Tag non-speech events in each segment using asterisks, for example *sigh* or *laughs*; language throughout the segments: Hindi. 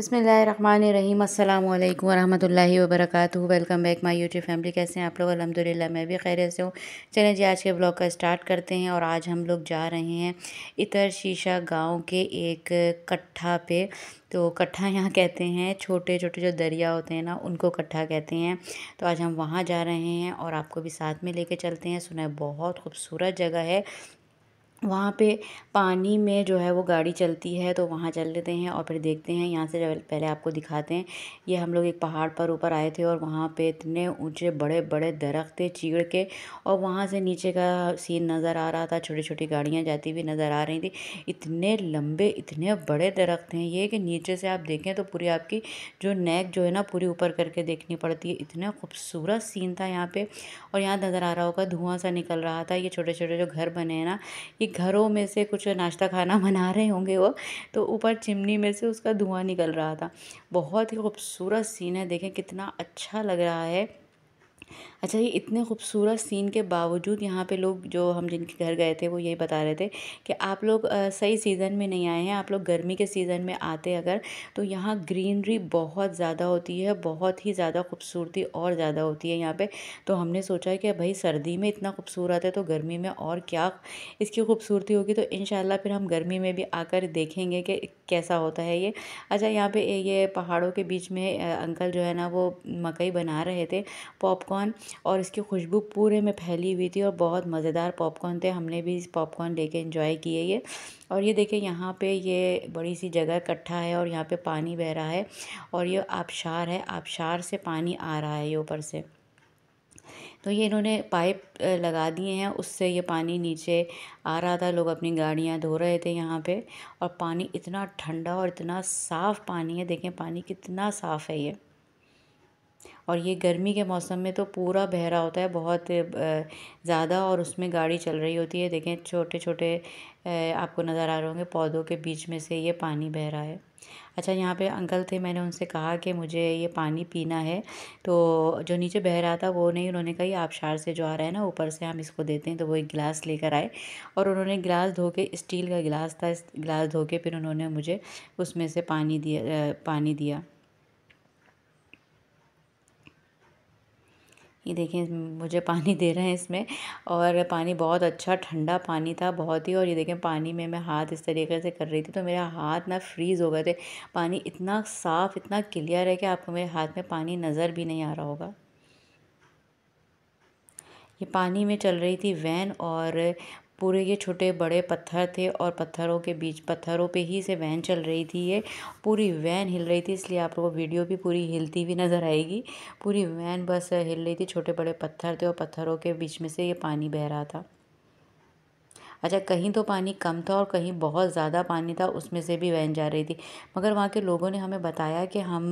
बसमीम अल्लाम वरहि वबरक welcome back my YouTube family कैसे हैं आप लोग अलहमदिल्ला मैं भी खैर से हूँ चलें जी आज के ब्लॉग का स्टार्ट करते हैं और आज हम लोग जा रहे हैं इतर शीशा गांव के एक कट्ठा पे तो कट्ठा यहाँ कहते हैं छोटे छोटे जो दरिया होते हैं ना उनको कट्ठा कहते हैं तो आज हम वहाँ जा रहे हैं और आपको भी साथ में ले चलते हैं सुना है बहुत खूबसूरत जगह है वहाँ पे पानी में जो है वो गाड़ी चलती है तो वहाँ चल लेते हैं और फिर देखते हैं यहाँ से पहले आपको दिखाते हैं ये हम लोग एक पहाड़ पर ऊपर आए थे और वहाँ पे इतने ऊंचे बड़े बड़े दरख्त थे चीड़ के और वहाँ से नीचे का सीन नज़र आ रहा था छोटी छोटी गाड़ियाँ जाती हुई नज़र आ रही थी इतने लंबे इतने बड़े दरख्त हैं ये कि नीचे से आप देखें तो पूरी आपकी जो नेक जो है ना पूरी ऊपर करके देखनी पड़ती है इतना खूबसूरत सीन था यहाँ पर और यहाँ नज़र आ रहा होगा धुआँ सा निकल रहा था ये छोटे छोटे जो घर बने हैं ना ये घरों में से कुछ नाश्ता खाना *laughs* बना रहे होंगे वो तो ऊपर चिमनी में से उसका धुआँ निकल रहा था बहुत ही खूबसूरत सीन है देखें कितना अच्छा लग रहा है अच्छा ये इतने खूबसूरत सीन के बावजूद यहाँ पे लोग जो हम जिनके घर गए थे वो यही बता रहे थे कि आप लोग सही सीज़न में नहीं आए हैं आप लोग गर्मी के सीज़न में आते अगर तो यहाँ ग्रीनरी बहुत ज़्यादा होती है बहुत ही ज़्यादा खूबसूरती और ज़्यादा होती है यहाँ पर तो हमने सोचा कि भाई सर्दी में इतना खूबसूरत है तो गर्मी में और क्या इसकी खूबसूरती होगी तो इन फिर हम गर्मी में भी आकर देखेंगे कि कैसा होता है ये अच्छा यहाँ पर ये पहाड़ों के बीच में अंकल जो है ना वो मकई बना रहे थे पॉपकॉर्न पॉपकॉर्न और इसकी खुशबू पूरे में फैली हुई थी और बहुत मज़ेदार पॉपकॉर्न थे हमने भी इस पॉपकॉर्न लेके इंजॉय किए ये और ये देखिए यहाँ पे ये बड़ी सी जगह इकट्ठा है और यहाँ पे पानी बह रहा है और ये आबशार है आबशार से पानी आ रहा है ये ऊपर से तो ये इन्होंने पाइप लगा दिए हैं उससे ये पानी नीचे आ रहा था लोग अपनी गाड़ियाँ धो रहे थे यहाँ पे और पानी इतना ठंडा और इतना साफ़ पानी है देखें पानी कितना साफ़ है ये और ये गर्मी के मौसम में तो पूरा बहरा होता है बहुत ज़्यादा और उसमें गाड़ी चल रही होती है देखें छोटे छोटे आपको नज़र आ रहे होंगे पौधों के बीच में से ये पानी बह रहा है अच्छा यहाँ पे अंकल थे मैंने उनसे कहा कि मुझे ये पानी पीना है तो जो नीचे बह रहा था वो नहीं उन्होंने कहा ये आबशार से जो आ रहा है ना ऊपर से हम इसको देते हैं तो वो एक गिलास लेकर आए और उन्होंने गिलास धो के स्टील का गिलास था गिलास धो के फिर उन्होंने मुझे उसमें से पानी दिया पानी दिया ये देखें मुझे पानी दे रहे हैं इसमें और पानी बहुत अच्छा ठंडा पानी था बहुत ही और ये देखें पानी में मैं हाथ इस तरीके से कर रही थी तो मेरा हाथ ना फ्रीज़ हो गए थे पानी इतना साफ़ इतना क्लियर है कि आपको मेरे हाथ में पानी नज़र भी नहीं आ रहा होगा ये पानी में चल रही थी वैन और पूरे ये छोटे बड़े पत्थर थे और पत्थरों के बीच पत्थरों पे ही से वैन चल रही थी ये पूरी वैन हिल रही थी इसलिए आप लोगों को वीडियो भी पूरी हिलती हुई नज़र आएगी पूरी वैन बस हिल रही थी छोटे बड़े पत्थर थे और पत्थरों के बीच में से ये पानी बह रहा था अच्छा कहीं तो पानी कम था और कहीं बहुत ज़्यादा पानी था उसमें से भी वैन जा रही थी मगर वहाँ के लोगों ने हमें बताया कि हम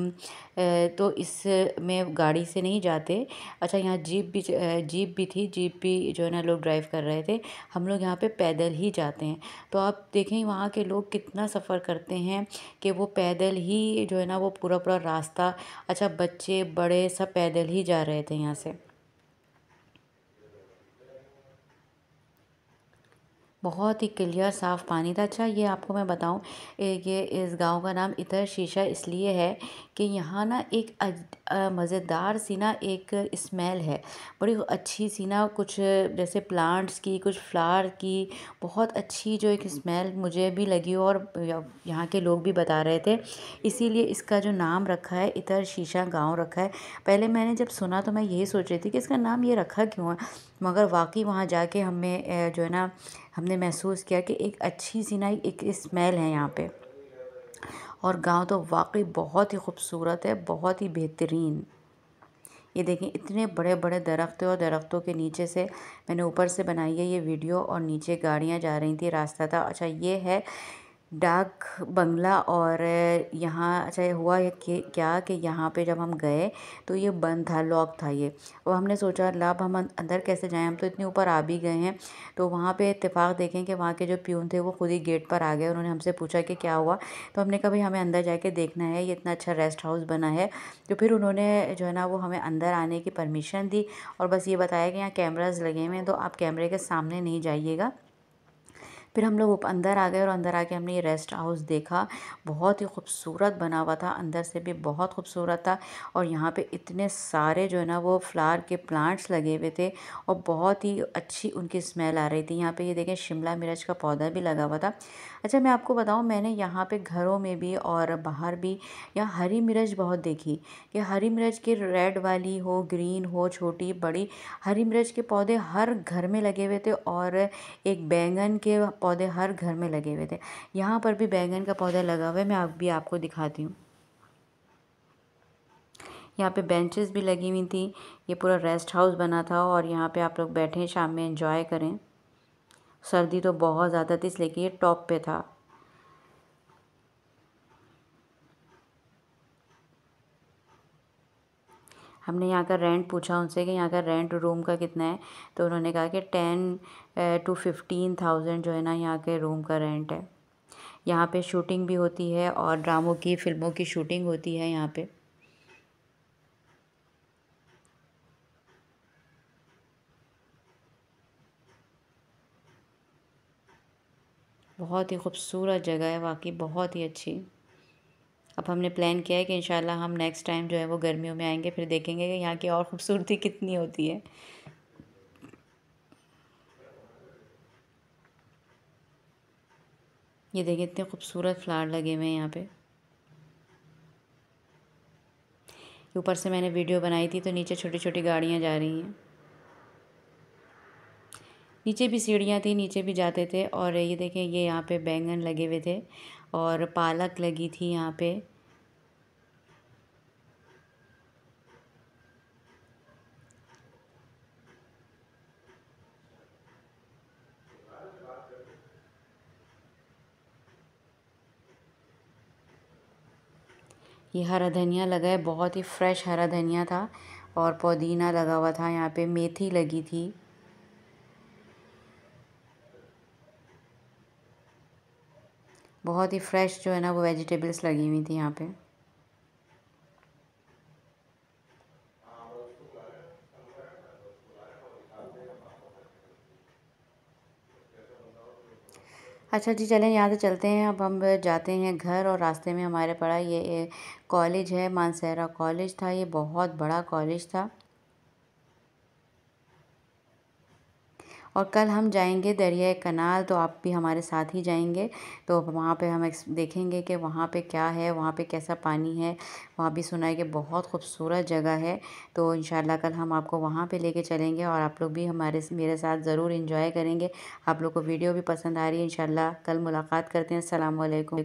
तो इस में गाड़ी से नहीं जाते अच्छा यहाँ जीप भी जीप भी थी जीप भी जो है ना लोग ड्राइव कर रहे थे हम लोग यहाँ पे पैदल ही जाते हैं तो आप देखें वहाँ के लोग कितना सफ़र करते हैं कि वो पैदल ही जो है ना वो पूरा पूरा रास्ता अच्छा बच्चे बड़े सब पैदल ही जा रहे थे यहाँ से बहुत ही क्लियर साफ़ पानी था अच्छा ये आपको मैं बताऊँ ये इस गांव का नाम इतर शीशा इसलिए है कि यहाँ ना एक मज़ेदार सी ना एक स्मेल है बड़ी अच्छी सी ना कुछ जैसे प्लांट्स की कुछ फ्लावर की बहुत अच्छी जो एक स्मेल मुझे भी लगी और यहाँ के लोग भी बता रहे थे इसीलिए इसका जो नाम रखा है इतर शीशा गाँव रखा है पहले मैंने जब सुना तो मैं यही सोच रही थी कि इसका नाम ये रखा क्यों है मगर वाकई वहाँ जाके हमें जो है ना हमने महसूस किया कि एक अच्छी सी ना एक स्मेल है यहाँ पे और गांव तो वाकई बहुत ही खूबसूरत है बहुत ही बेहतरीन ये देखें इतने बड़े बड़े दरख्त और दरख्तों के नीचे से मैंने ऊपर से बनाई है ये वीडियो और नीचे गाड़ियाँ जा रही थी रास्ता था अच्छा ये है डाक बंगला और यहाँ चाहे अच्छा हुआ ये क्या कि यहाँ पे जब हम गए तो ये बंद था लॉक था ये और हमने सोचा लाभ हम अं-, अंदर कैसे जाएं हम तो इतने ऊपर आ भी गए हैं तो वहाँ पे इतफाक़ देखें कि वहाँ के जो प्यून थे वो खुद ही गेट पर आ गए उन्होंने हमसे पूछा कि क्या हुआ तो हमने कभी हमें अंदर जा देखना है ये इतना अच्छा रेस्ट हाउस बना है तो फिर उन्होंने जो है ना वो हमें अंदर आने की परमिशन दी और बस ये बताया कि यहाँ कैमराज लगे हुए हैं तो आप कैमरे के सामने नहीं जाइएगा फिर हम लोग अंदर आ गए और अंदर आके हमने ये रेस्ट हाउस देखा बहुत ही खूबसूरत बना हुआ था अंदर से भी बहुत खूबसूरत था और यहाँ पे इतने सारे जो है ना वो फ्लावर के प्लांट्स लगे हुए थे और बहुत ही अच्छी उनकी स्मेल आ रही थी यहाँ पे ये देखें शिमला मिर्च का पौधा भी लगा हुआ था अच्छा मैं आपको बताऊँ मैंने यहाँ पर घरों में भी और बाहर भी यहाँ हरी मिर्च बहुत देखी कि हरी मिर्च की रेड वाली हो ग्रीन हो छोटी बड़ी हरी मिर्च के पौधे हर घर में लगे हुए थे और एक बैंगन के पौधे हर घर में लगे हुए थे यहाँ पर भी बैंगन का पौधा लगा हुआ है मैं अब भी आपको दिखाती हूँ यहाँ पे बेंचेस भी लगी हुई थी ये पूरा रेस्ट हाउस बना था और यहाँ पे आप लोग बैठें शाम में एंजॉय करें सर्दी तो बहुत ज़्यादा थी इसलिए कि ये टॉप पे था हमने यहाँ का रेंट पूछा उनसे कि यहाँ का रेंट रूम का कितना है तो उन्होंने कहा कि टेन टू फिफ्टीन थाउजेंड जो है ना यहाँ के रूम का रेंट है यहाँ पे शूटिंग भी होती है और ड्रामों की फ़िल्मों की शूटिंग होती है यहाँ पे बहुत ही खूबसूरत जगह है वाकई बहुत ही अच्छी अब हमने प्लान किया है कि इन हम नेक्स्ट टाइम जो है वो गर्मियों में आएंगे फिर देखेंगे कि यहाँ की और खूबसूरती कितनी होती है ये देखिए इतने खूबसूरत फ्लावर लगे हुए हैं यहाँ पे ऊपर से मैंने वीडियो बनाई थी तो नीचे छोटी छोटी गाड़ियाँ जा रही हैं नीचे भी सीढ़ियाँ थी नीचे भी जाते थे और ये देखें ये यहाँ पे बैंगन लगे हुए थे और पालक लगी थी यहाँ पे ये हरा धनिया लगा है बहुत ही फ्रेश हरा धनिया था और पुदीना लगा हुआ था यहाँ पे मेथी लगी थी बहुत ही फ्रेश जो है ना वो वेजिटेबल्स लगी हुई थी यहाँ पे अच्छा जी चलें यहाँ से चलते हैं अब हम जाते हैं घर और रास्ते में हमारे पड़ा ये कॉलेज है मानसहरा कॉलेज था ये बहुत बड़ा कॉलेज था और कल हम जाएंगे दरिया कनाल तो आप भी हमारे साथ ही जाएंगे तो वहाँ पे हम देखेंगे कि वहाँ पे क्या है वहाँ पे कैसा पानी है वहाँ भी सुना है कि बहुत खूबसूरत जगह है तो इन कल हम आपको वहाँ पे लेके चलेंगे और आप लोग भी हमारे मेरे साथ ज़रूर इन्जॉय करेंगे आप लोग को वीडियो भी पसंद आ रही है इन कल मुलाकात करते हैं अल्लाम